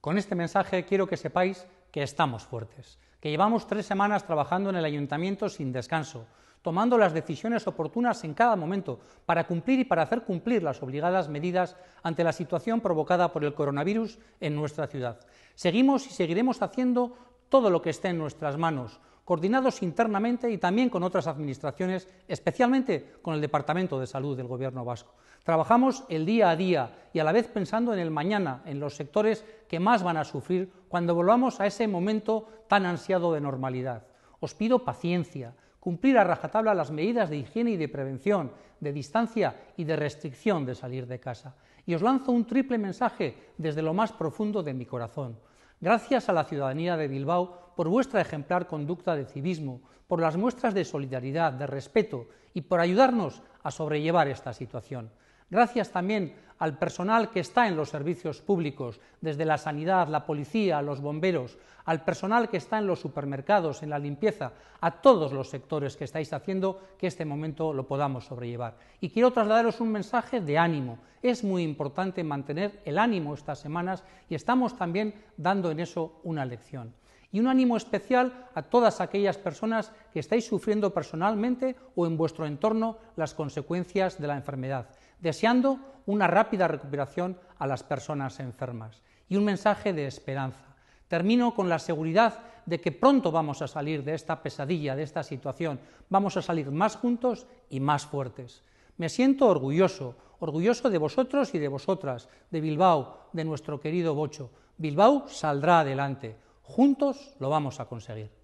Con este mensaje quiero que sepáis que estamos fuertes, que llevamos tres semanas trabajando en el ayuntamiento sin descanso, tomando las decisiones oportunas en cada momento para cumplir y para hacer cumplir las obligadas medidas ante la situación provocada por el coronavirus en nuestra ciudad. Seguimos y seguiremos haciendo todo lo que esté en nuestras manos, coordinados internamente y también con otras administraciones, especialmente con el Departamento de Salud del Gobierno vasco. Trabajamos el día a día y a la vez pensando en el mañana, en los sectores que más van a sufrir cuando volvamos a ese momento tan ansiado de normalidad. Os pido paciencia, cumplir a rajatabla las medidas de higiene y de prevención, de distancia y de restricción de salir de casa. Y os lanzo un triple mensaje desde lo más profundo de mi corazón. Gracias a la ciudadanía de Bilbao por vuestra ejemplar conducta de civismo, por las muestras de solidaridad, de respeto y por ayudarnos a sobrellevar esta situación. Gracias también al personal que está en los servicios públicos, desde la sanidad, la policía, los bomberos, al personal que está en los supermercados, en la limpieza, a todos los sectores que estáis haciendo que este momento lo podamos sobrellevar. Y quiero trasladaros un mensaje de ánimo. Es muy importante mantener el ánimo estas semanas y estamos también dando en eso una lección. Y un ánimo especial a todas aquellas personas que estáis sufriendo personalmente o en vuestro entorno las consecuencias de la enfermedad, deseando una rápida recuperación a las personas enfermas. Y un mensaje de esperanza. Termino con la seguridad de que pronto vamos a salir de esta pesadilla, de esta situación. Vamos a salir más juntos y más fuertes. Me siento orgulloso, orgulloso de vosotros y de vosotras, de Bilbao, de nuestro querido Bocho. Bilbao saldrá adelante Juntos lo vamos a conseguir.